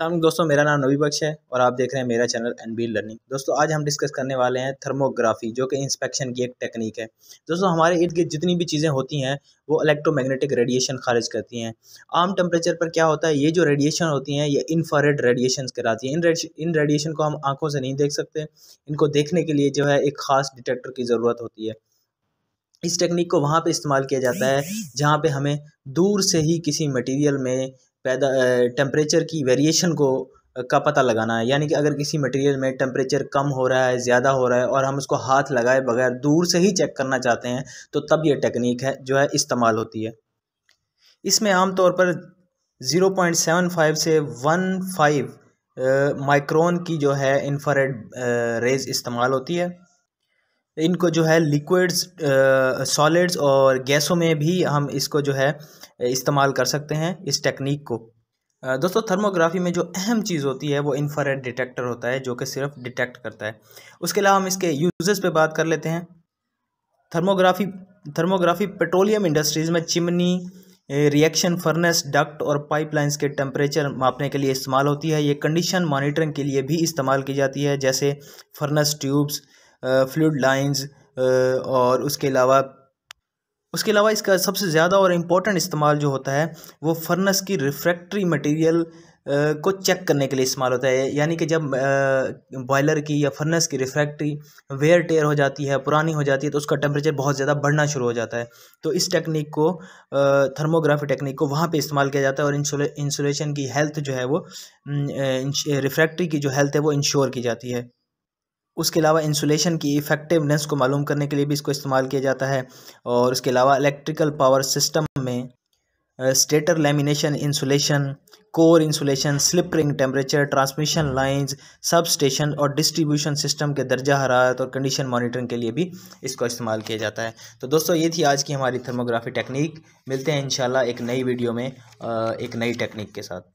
असल दोस्तों मेरा नाम नवी बख्श है और आप देख रहे हैं मेरा चैनल एन बी लर्निंग दोस्तों आज हम डिस्कस करने वाले हैं थर्मोग्राफी जो कि इंस्पेक्शन की एक टेक्निक है दोस्तों हमारे इर्द गिर्द जितनी भी चीज़ें होती हैं वो इलेक्ट्रोमैग्नेटिक रेडिएशन खारिज करती हैं आम टेम्परेचर पर क्या होता है ये जो रेडिएशन होती हैं ये इन्फ्रारेड रेडिएशन कराती हैं इन इन रेडिएशन को हम आँखों से नहीं देख सकते इनको देखने के लिए जो है एक ख़ास डिटेक्टर की ज़रूरत होती है इस टेक्निक को वहाँ पे इस्तेमाल किया जाता है जहाँ पे हमें दूर से ही किसी मटेरियल में पैदा टेम्परेचर की वेरिएशन को का पता लगाना है यानी कि अगर किसी मटेरियल में टेम्परेचर कम हो रहा है ज़्यादा हो रहा है और हम उसको हाथ लगाए बगैर दूर से ही चेक करना चाहते हैं तो तब ये टेक्निक है जो है इस्तेमाल होती है इसमें आमतौर पर 0.75 से 1.5 माइक्रोन की जो है इन्फ्रारेड रेज़ इस्तेमाल होती है इनको जो है लिक्विड्स सॉलिड्स और गैसों में भी हम इसको जो है इस्तेमाल कर सकते हैं इस टेक्निक को दोस्तों थर्मोग्राफी में जो अहम चीज़ होती है वो इन्फ्रारेड डिटेक्टर होता है जो कि सिर्फ डिटेक्ट करता है उसके अलावा हम इसके यूजेस पे बात कर लेते हैं थर्मोग्राफी थर्मोग्राफी पेट्रोलियम इंडस्ट्रीज़ में चिमनी रिएक्शन फर्नेस डक्ट और पाइपलाइंस के टेम्परेचर मापने के लिए इस्तेमाल होती है ये कंडीशन मॉनिटरिंग के लिए भी इस्तेमाल की जाती है जैसे फर्नेस ट्यूब्स फ्लूड लाइंस और उसके अलावा उसके अलावा इसका सबसे ज़्यादा और इम्पोर्टेंट इस्तेमाल जो होता है वो फ़र्नस की रिफ्रैक्ट्री मटेरियल को चेक करने के लिए इस्तेमाल होता है यानी कि जब बॉयलर की या फर्नेस की रिफ्रैक्ट्री वेयर टेयर हो जाती है पुरानी हो जाती है तो उसका टेम्परेचर बहुत ज़्यादा बढ़ना शुरू हो जाता है तो इस टेक्निक को थर्मोग्राफी टेक्निक को वहाँ पे इस्तेमाल किया जाता है और इंसुलेशन की हेल्थ जो है वो रिफ्रैक्ट्री की जो हेल्थ है वो इंश्योर की जाती है उसके अलावा इंसुलेशन की इफ़ेक्टिवनेस को मालूम करने के लिए भी इसको इस्तेमाल किया जाता है और उसके अलावा इलेक्ट्रिकल पावर सिस्टम में stator lamination insulation core insulation slip ring temperature transmission lines substation और डिस्ट्रीब्यूशन सिस्टम के दर्जा हरारत और कंडीशन मॉनिटरिंग के लिए भी इसको इस्तेमाल किया जाता है तो दोस्तों ये थी आज की हमारी थर्मोग्राफी टेक्निक मिलते हैं इंशाल्लाह एक नई वीडियो में एक नई टेक्निक के साथ